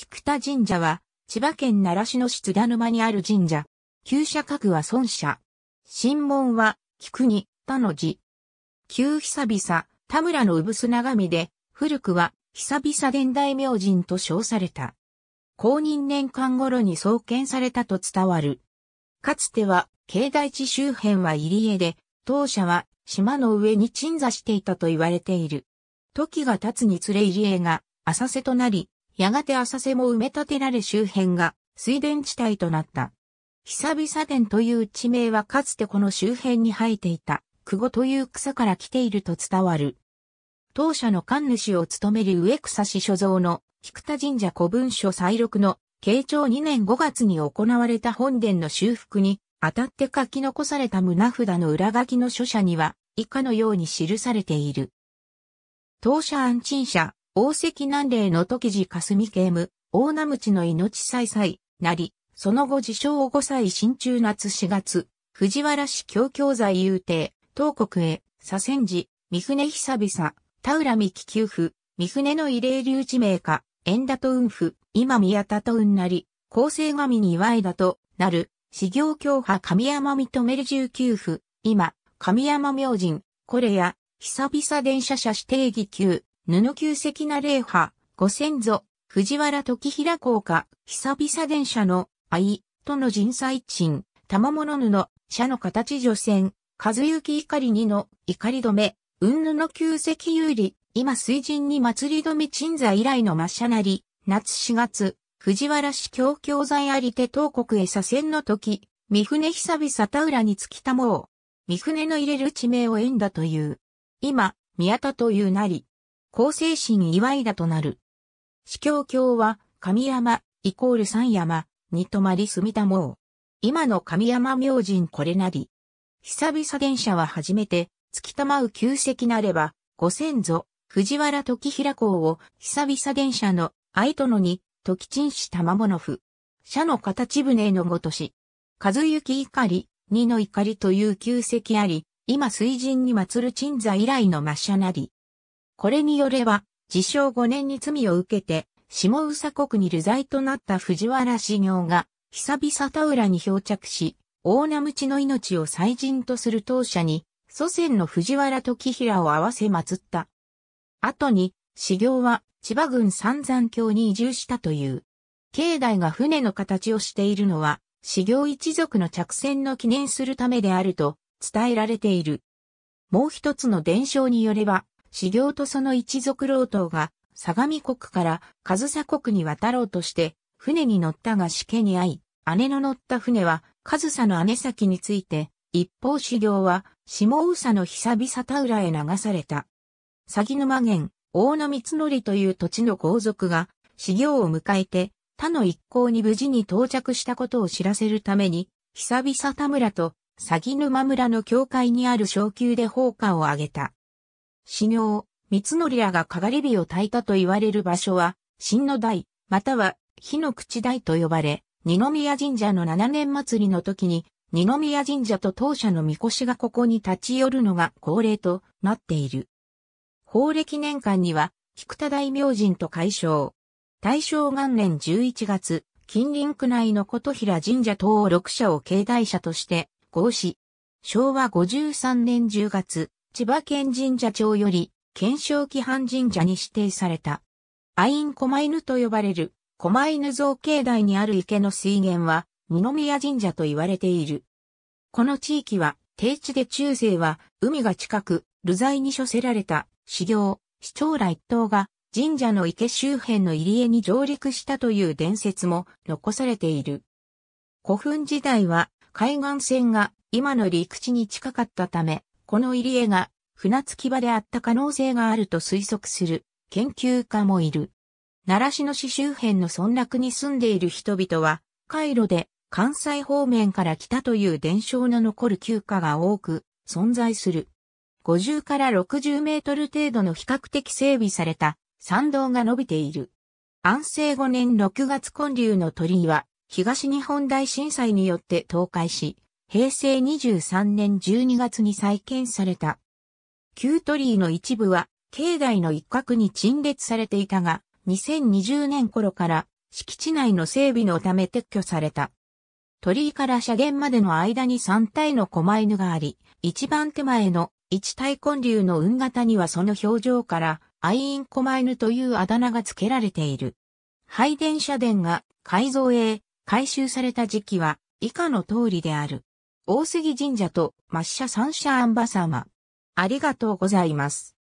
菊田神社は、千葉県奈良市の出田沼にある神社。旧社格は孫社。神門は、菊に、田の字。旧久々、田村の産がみで、古くは、久々伝大明神と称された。公認年間頃に創建されたと伝わる。かつては、境内地周辺は入り江で、当社は島の上に鎮座していたと言われている。時が経つにつれ入り江が浅瀬となり、やがて浅瀬も埋め立てられ周辺が水田地帯となった。久々殿という地名はかつてこの周辺に生えていた、久保という草から来ていると伝わる。当社の神主を務める植草氏所蔵の菊田神社古文書再録の慶長2年5月に行われた本殿の修復にあたって書き残された胸札の裏書きの書写には以下のように記されている。当社安鎮社、宝石南霊の時時霞刑務、大名口の命再祭、なり、その後自称5歳新中夏4月、藤原氏教教在遊邸。東国へ、左遷寺、三船久々、田浦美木給付、三船の慰霊留置名家、縁田と運府、今宮田と運なり、厚生神に祝いだと、なる、修行教派神山認める十九府、今、神山明神、これや、久々電車車指定義給、布旧石な霊派、ご先祖、藤原時平公家、久々電車の、愛、との人災賃、玉物布、社の形女線、和幸怒り二の、怒り止め、雲布旧石有利、今水神に祭り止め鎮座以来の抹茶なり、夏四月、藤原氏教教在ありて東国へ左遷の時、三船久々田浦に尽きたもう、三船の入れる地名を縁だという。今、宮田というなり、構成神祝いだとなる。司教教は、神山、イコール三山、に泊まり住田も今の神山明神これなり。久々電車は初めて、月玉う旧跡なれば、ご先祖、藤原時平公を、久々電車の、愛殿に、時鎮し玉物府。社の形船のごとし。和幸怒り、二の怒りという旧跡あり、今水神に祀る鎮座以来の抹社なり。これによれば、自称5年に罪を受けて、下宇佐国に流罪となった藤原氏行が、久々田浦に漂着し、大名無知の命を祭人とする当社に、祖先の藤原時平を合わせ祀った。後に、始行は千葉郡三山峡に移住したという。境内が船の形をしているのは、始行一族の着船の記念するためであると伝えられている。もう一つの伝承によれば、修行とその一族老党が、相模国から上総国に渡ろうとして、船に乗ったが死刑に遭い、姉の乗った船は、上総の姉崎について、一方修行は、下宇佐の久々田浦へ流された。鷺沼源、大野光則という土地の豪族が、修行を迎えて、他の一行に無事に到着したことを知らせるために、久々田村と鷺沼村の境界にある昇級で放火を挙げた。死行、三則らがかがり火を焚いたと言われる場所は、新の台、または火の口台と呼ばれ、二宮神社の七年祭りの時に、二宮神社と当社の神輿がここに立ち寄るのが恒例となっている。法暦年間には、菊田大明神と解消。大正元年11月、近隣区内の琴平神社等6社を境内社として、合祀。昭和53年10月、千葉県神社長より、県正規範神社に指定された。アイン狛犬と呼ばれる、狛犬造形内にある池の水源は、二宮神社と言われている。この地域は、低地で中世は、海が近く、流罪に処せられた、修行、市長ら一党が、神社の池周辺の入り江に上陸したという伝説も残されている。古墳時代は海岸線が今の陸地に近かったため、この入り江が船着き場であった可能性があると推測する研究家もいる。奈良市の市周辺の村落に住んでいる人々は、回路で関西方面から来たという伝承の残る旧家が多く存在する。50から60メートル程度の比較的整備された山道が伸びている。安政5年6月建立の鳥居は東日本大震災によって倒壊し、平成23年12月に再建された。旧鳥居の一部は、境内の一角に陳列されていたが、2020年頃から敷地内の整備のため撤去された。鳥居から社源までの間に3体の狛犬があり、一番手前の一体根流の雲型にはその表情から愛因狛犬というあだ名が付けられている。拝殿社殿が改造へ改修された時期は以下の通りである。大杉神社と抹茶三社安馬様。ありがとうございます。